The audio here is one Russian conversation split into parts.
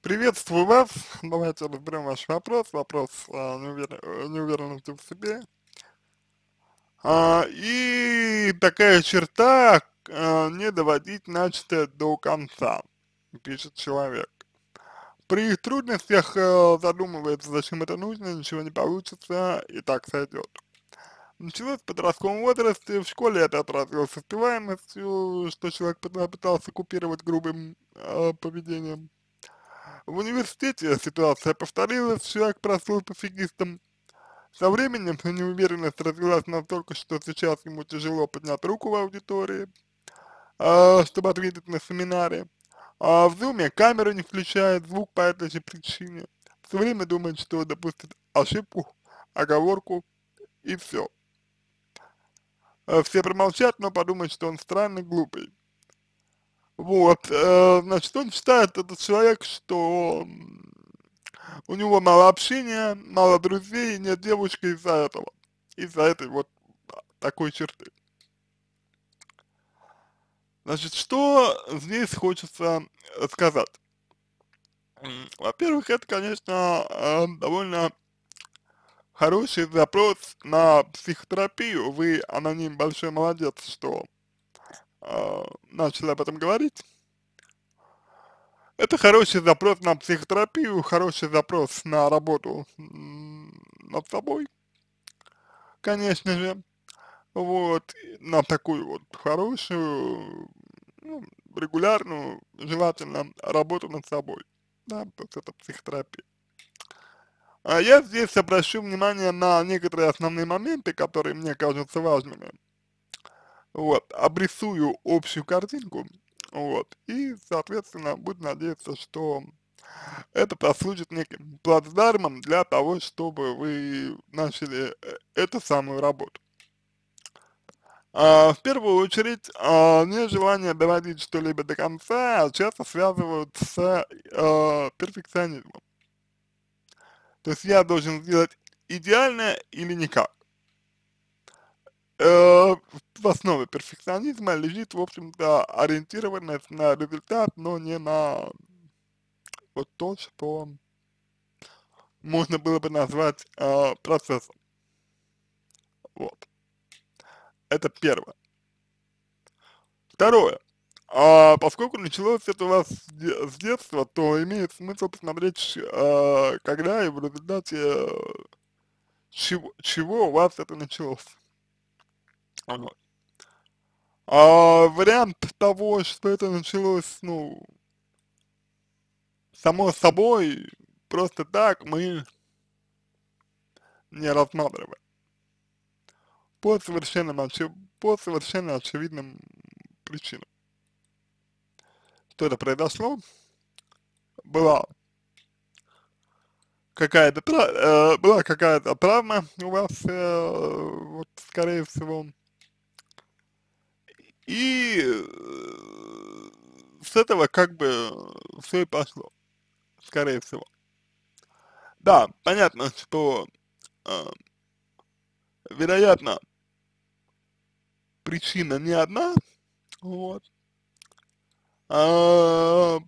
Приветствую вас. Давайте разберем ваш вопрос. Вопрос а, неуверенности в себе. А, и такая черта а, не доводить начатое до конца, пишет человек. При трудностях а, задумывается, зачем это нужно, ничего не получится и так сойдет. Началось в подростковом возрасте, в школе это отразилось успеваемостью, что человек пытался купировать грубым э, поведением в университете ситуация повторилась, все как прошел пофигистом. Со временем неуверенность развилась настолько, что сейчас ему тяжело поднять руку в аудитории, а, чтобы ответить на семинаре. А в зуме камера не включает звук по этой же причине. Все время думает, что допустит ошибку, оговорку и все. Э, все промолчат, но подумают, что он странный, глупый. Вот, э, значит, он считает, этот человек, что у него мало общения, мало друзей, нет девушки из-за этого, из-за этой вот а, такой черты. Значит, что здесь хочется сказать? Во-первых, это, конечно, э, довольно хороший запрос на психотерапию. Вы, аноним, большой молодец, что э, а, начали об этом говорить. Это хороший запрос на психотерапию, хороший запрос на работу над собой, конечно же, вот, на такую вот хорошую, ну, регулярную, желательно, работу над собой, да, то есть это психотерапия. А я здесь обращу внимание на некоторые основные моменты, которые мне кажутся важными вот, обрисую общую картинку, вот, и, соответственно, буду надеяться, что это послужит неким плацдармом для того, чтобы вы начали э, эту самую работу. А, в первую очередь, а, нежелание доводить что-либо до конца часто связывают с а, перфекционизмом. То есть я должен сделать идеальное или никак. Э, в основе перфекционизма лежит, в общем-то, ориентированность на результат, но не на вот то, что можно было бы назвать э, процессом. Вот. Это первое. Второе. А, поскольку началось это у вас с детства, то имеет смысл посмотреть, а, когда и в результате э, чего, чего у вас это началось. Вот. А вариант того, что это началось, ну, само собой, просто так мы не рассматриваем. По совершенно, очи по совершенно очевидным причинам. Что это произошло? Была какая-то э, была какая-то травма у вас, э, вот, скорее всего, и э, с этого как бы все и пошло, скорее всего. Да, понятно, что, э, вероятно, причина не одна, вот. А,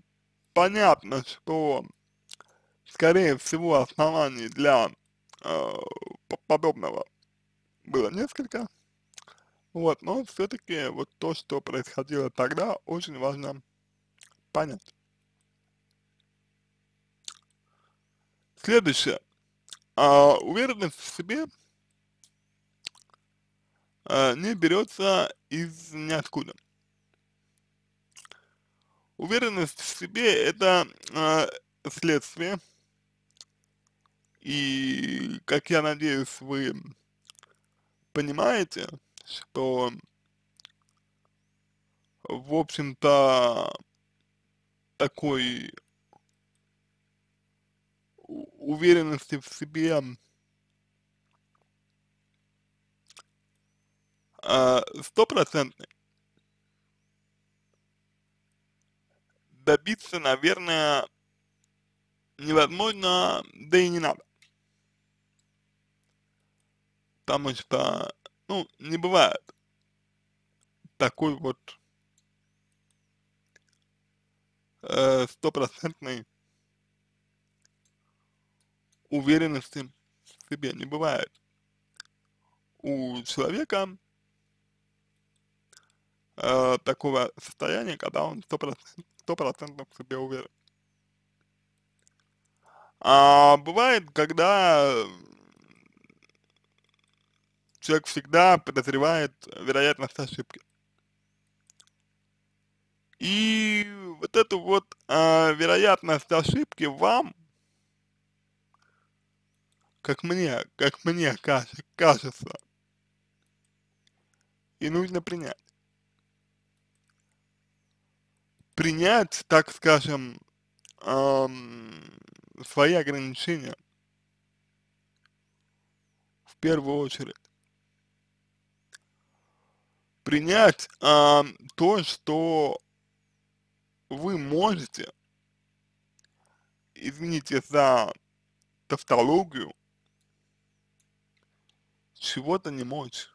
понятно, что, скорее всего, оснований для э, подобного было несколько, вот, но все-таки вот то, что происходило тогда, очень важно понять. Следующее. А, уверенность в себе а, не берется из ниоткуда. Уверенность в себе это а, следствие, и, как я надеюсь, вы понимаете, что, в общем-то, такой уверенности в себе а, стопроцентной добиться, наверное, невозможно, да и не надо. Потому что ну, не бывает такой вот э, стопроцентной э, уверенности в себе не бывает. У человека э, такого состояния, когда он стопроцентно в себе уверен. А бывает, когда человек всегда подозревает вероятность ошибки. И вот эту вот э, вероятность ошибки вам, как мне, как мне кажется, и нужно принять. Принять, так скажем, эм, свои ограничения в первую очередь принять а, то, что вы можете, извините за тавтологию, чего-то не можете.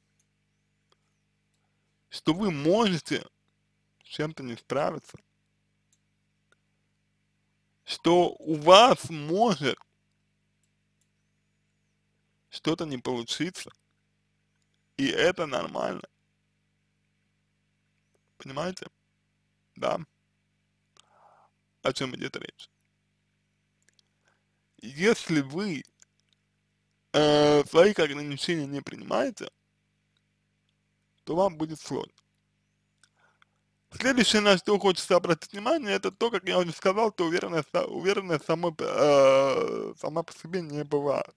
Что вы можете с чем-то не справиться. Что у вас может что-то не получиться. И это нормально. Понимаете? Да. О чем идет речь? Если вы э, своих ограничений не принимаете, то вам будет сложно. Следующее, на что хочется обратить внимание, это то, как я уже сказал, то уверенность, уверенность самой, э, сама по себе не бывает.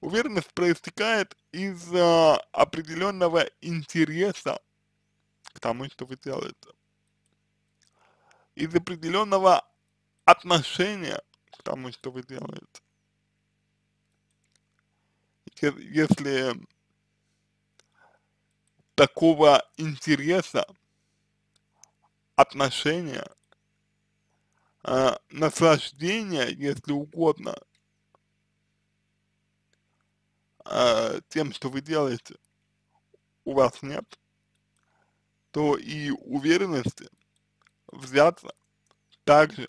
Уверенность проистекает из э, определенного интереса к тому, что вы делаете. Из определенного отношения к тому, что вы делаете. Если такого интереса, отношения, э, наслаждения, если угодно, э, тем, что вы делаете, у вас нет, то и уверенности взяться также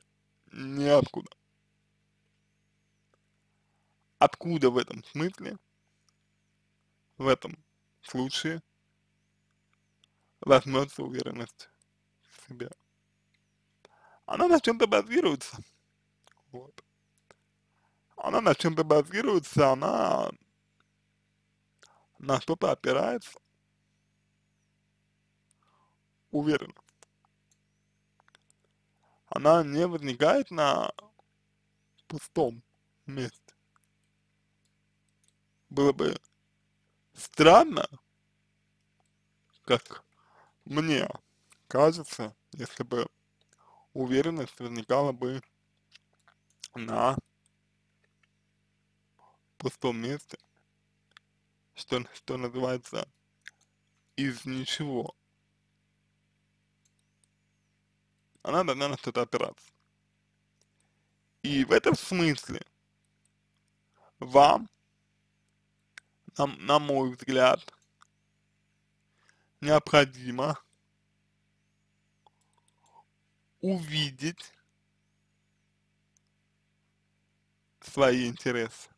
неоткуда. Откуда в этом смысле, в этом случае возьмется уверенность в себе? Она на чем-то базируется. Вот. Она на чем-то базируется, она на что-то опирается. Уверена, Она не возникает на пустом месте. Было бы странно, как мне кажется, если бы уверенность возникала бы на пустом месте, что, что называется, из ничего. она должна на что-то опираться. И в этом смысле вам, на, на мой взгляд, необходимо увидеть свои интересы.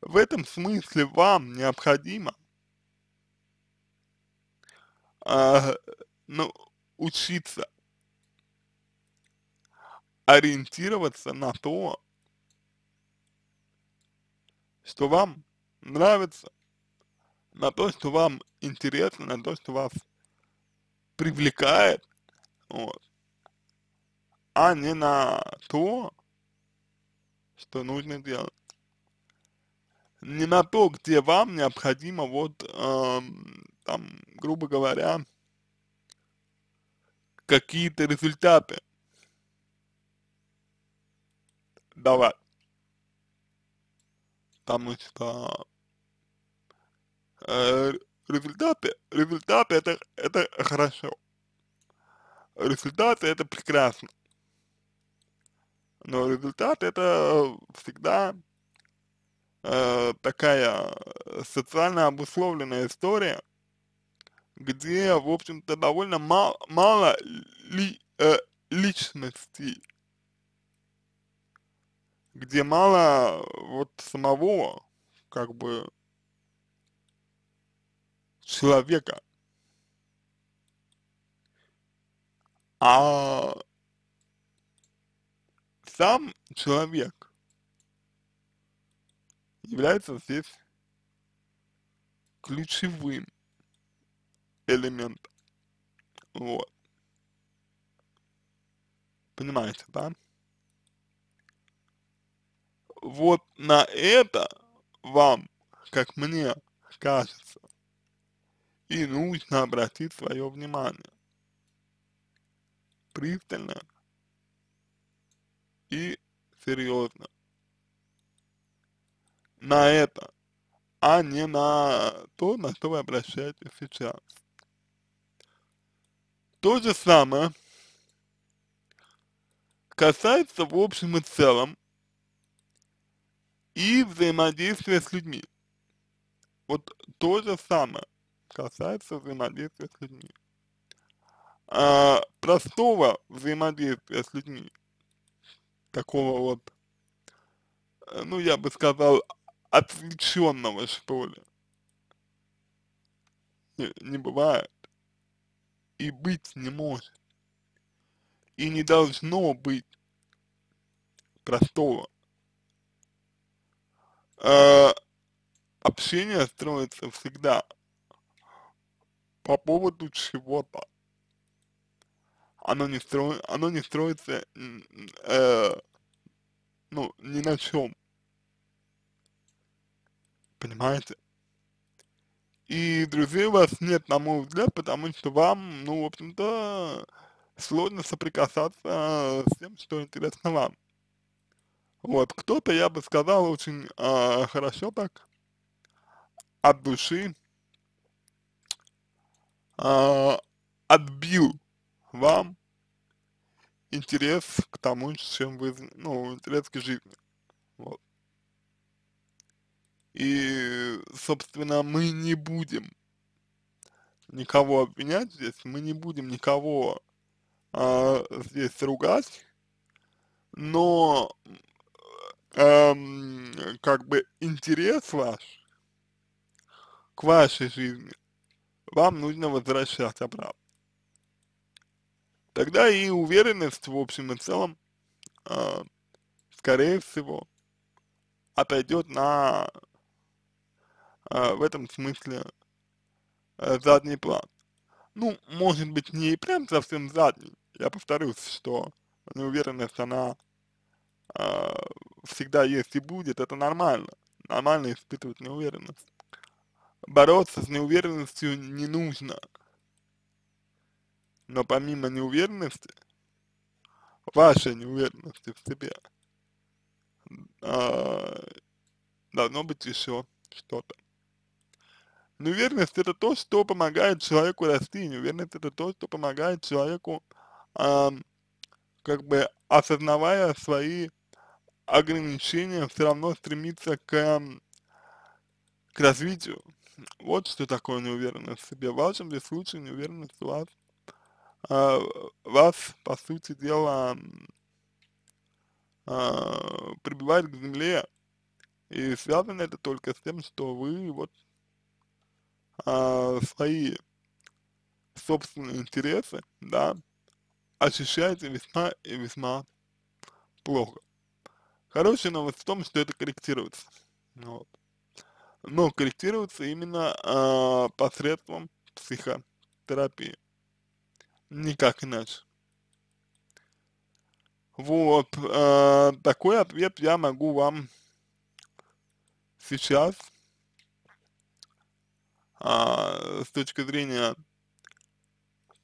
В этом смысле вам необходимо, э, ну, учиться ориентироваться на то, что вам нравится, на то, что вам интересно, на то, что вас привлекает, вот, а не на то, что нужно делать. Не на то, где вам необходимо вот, э, там, грубо говоря, какие-то результаты. Давай. Потому что а, э, результаты, результаты это, это хорошо. Результаты это прекрасно. Но результаты это всегда э, такая э, социально обусловленная история, где, в общем-то, довольно мал, мало ли, э, личностей, где мало вот самого, как бы, человека. А сам человек является здесь ключевым элемент. Вот. Понимаете, да? Вот на это вам, как мне кажется, и нужно обратить свое внимание. Пристально и серьезно. На это, а не на то, на что вы обращаетесь сейчас. То же самое касается в общем и целом и взаимодействия с людьми. Вот то же самое касается взаимодействия с людьми. А, простого взаимодействия с людьми, такого вот, э, ну я бы сказал, отвлеченного что ли, не, не бывает и быть не может. И не должно быть простого. Э, общение строится всегда по поводу чего-то. Оно не, стро, оно не строится, э, ну, ни на чем. Понимаете? и друзей у вас нет, на мой взгляд, потому что вам, ну, в общем-то, сложно соприкасаться с тем, что интересно вам. Вот, кто-то, я бы сказал, очень э, хорошо так, от души, э, отбил вам интерес к тому, чем вы, ну, интерес к жизни. И, собственно, мы не будем никого обвинять здесь, мы не будем никого э, здесь ругать, но э, как бы интерес ваш к вашей жизни вам нужно возвращать обратно. Тогда и уверенность в общем и целом, э, скорее всего, отойдет на а, в этом смысле э, задний план. Ну, может быть, не прям совсем задний. Я повторюсь, что неуверенность, она э, всегда есть и будет, это нормально. Нормально испытывать неуверенность. Бороться с неуверенностью не нужно. Но помимо неуверенности, вашей неуверенности в себе, э, должно быть еще что-то. Ну, Но это то, что помогает человеку расти, неуверенность это то, что помогает человеку, а, как бы осознавая свои ограничения, все равно стремиться к, к развитию. Вот что такое неуверенность в себе. В вашем же случае неуверенность у вас, а, вас, по сути дела, а, прибивает к земле. И связано это только с тем, что вы вот а, свои собственные интересы, да, ощущаете весьма и весьма плохо. Хорошая новость в том, что это корректируется. Вот. Но корректируется именно э, посредством психотерапии. Никак иначе. Вот э, такой ответ я могу вам сейчас а, с точки зрения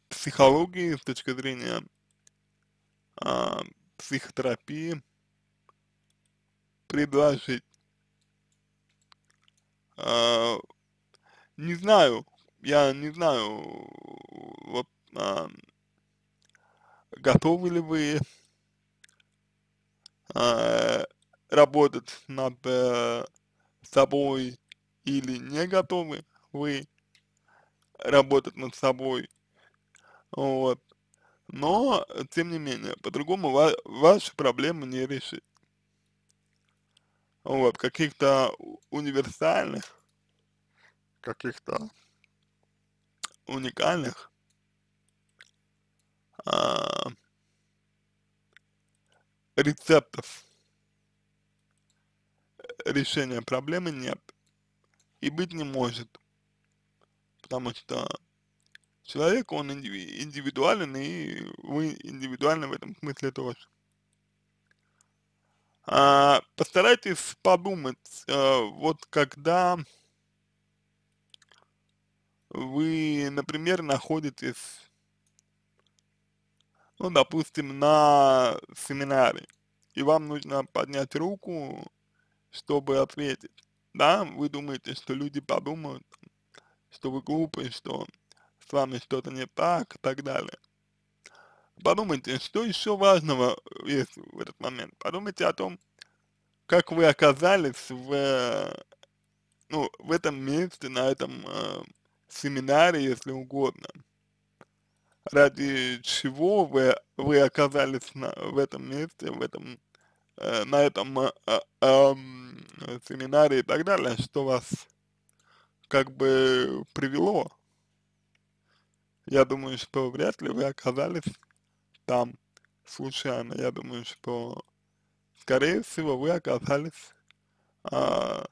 психологии, с точки зрения а, психотерапии, предложить. А, не знаю, я не знаю, вот а, готовы ли вы а, работать над э, собой или не готовы, вы работать над собой, вот. Но, тем не менее, по-другому ва ваши проблемы не решить. Вот, каких-то универсальных, каких-то уникальных а, рецептов решения проблемы нет и быть не может потому что человек, он индиви индивидуален, и вы индивидуальны в этом смысле тоже. А, постарайтесь подумать, а, вот когда вы, например, находитесь, ну, допустим, на семинаре, и вам нужно поднять руку, чтобы ответить, да, вы думаете, что люди подумают, что вы глупый, что с вами что-то не так и так далее. Подумайте, что еще важного э, есть в этот момент. Подумайте о том, как вы оказались в, э, ну, в этом месте, на этом э, семинаре, если угодно. Ради чего вы, вы оказались на, в этом месте, в этом, э, на этом э, э, э, семинаре и так далее, что вас как бы привело. Я думаю, что вряд ли вы оказались там случайно. Я думаю, что скорее всего вы оказались а,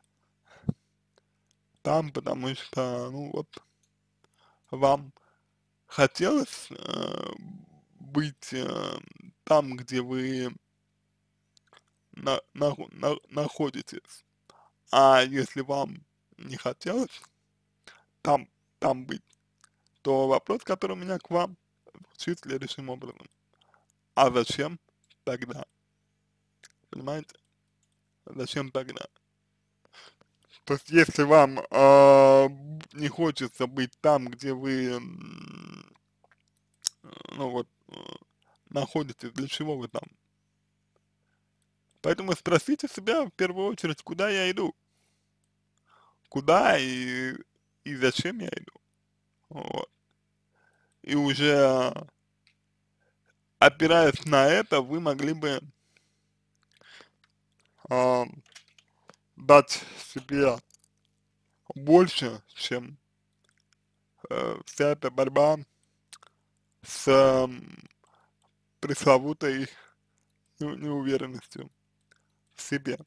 там, потому что, ну вот, вам хотелось а, быть а, там, где вы на, на, на, находитесь. А если вам не хотелось там, там быть, то вопрос, который у меня к вам, звучит следующим образом. А зачем тогда? Понимаете? Зачем тогда? То есть, если вам э, не хочется быть там, где вы, э, ну вот, э, находитесь, для чего вы там? Поэтому спросите себя в первую очередь, куда я иду куда и, и зачем я иду. Вот. И уже а, опираясь на это, вы могли бы э, дать себе больше, чем э, вся эта борьба с э, пресловутой неуверенностью в себе.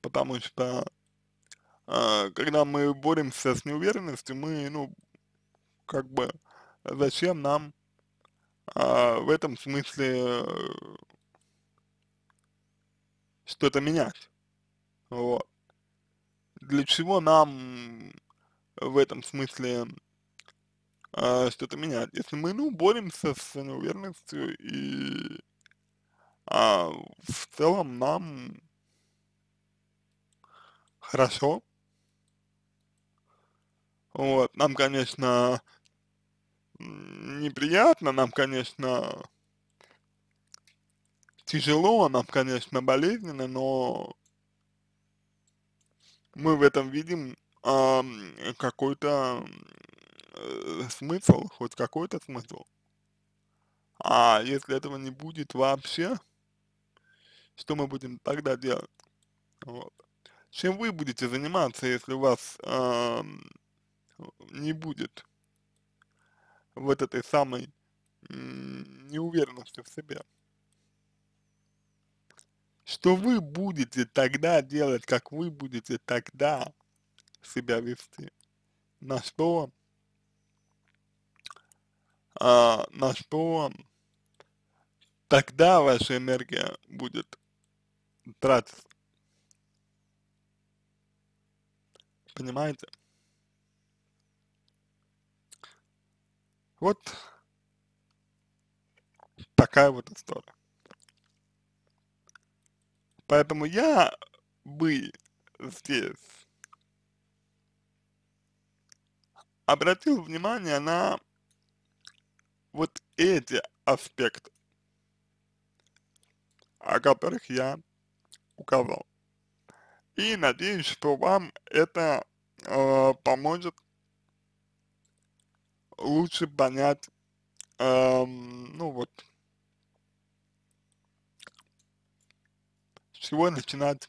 Потому что а, когда мы боремся с неуверенностью, мы, ну, как бы, зачем нам э, в этом смысле э, что-то менять? Вот. Для чего нам в этом смысле э, что-то менять? Если мы, ну, боремся с неуверенностью и а в целом нам хорошо, вот, нам, конечно, неприятно, нам, конечно, тяжело, нам, конечно, болезненно, но мы в этом видим э, какой-то э, смысл, хоть какой-то смысл. А если этого не будет вообще, что мы будем тогда делать? Вот. Чем вы будете заниматься, если у вас э, не будет вот этой самой неуверенности в себе. Что вы будете тогда делать, как вы будете тогда себя вести, на что, а, на что тогда ваша энергия будет тратиться. Понимаете? Вот такая вот история. Поэтому я бы здесь обратил внимание на вот эти аспекты, о которых я указал. И надеюсь, что вам это э, поможет лучше понять, эм, ну вот, с чего начинать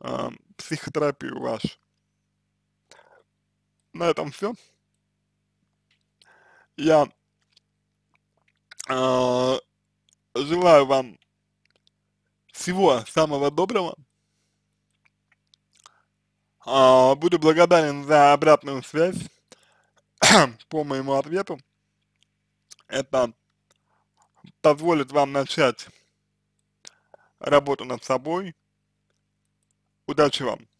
эм, психотерапию вашу. На этом все. Я э, желаю вам всего самого доброго. Э, буду благодарен за обратную связь. по моему ответу. Это позволит вам начать работу над собой. Удачи вам!